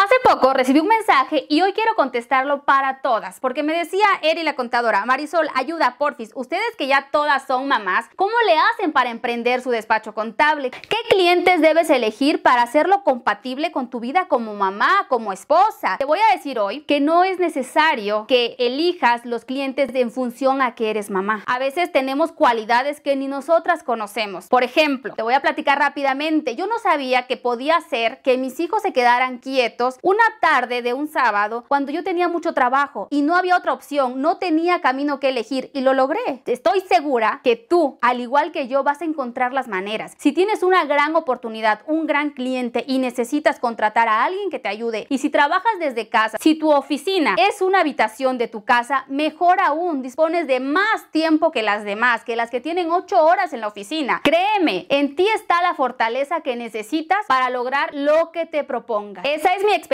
Hace poco recibí un mensaje y hoy quiero contestarlo para todas, porque me decía Eri la contadora, Marisol, ayuda, porfis, ustedes que ya todas son mamás, ¿cómo le hacen para emprender su despacho contable? ¿Qué clientes debes elegir para hacerlo compatible con tu vida como mamá, como esposa? Te voy a decir hoy que no es necesario que elijas los clientes en función a que eres mamá. A veces tenemos cualidades que ni nosotras conocemos. Por ejemplo, te voy a platicar rápidamente, yo no sabía que podía ser que mis hijos se quedaran quietos una tarde de un sábado, cuando yo tenía mucho trabajo y no había otra opción, no tenía camino que elegir y lo logré. Estoy segura que tú, al igual que yo, vas a encontrar las maneras. Si tienes una gran oportunidad, un gran cliente y necesitas contratar a alguien que te ayude, y si trabajas desde casa, si tu oficina es una habitación de tu casa, mejor aún, dispones de más tiempo que las demás, que las que tienen 8 horas en la oficina. Créeme, en ti está la fortaleza que necesitas para lograr lo que te proponga, Esa es mi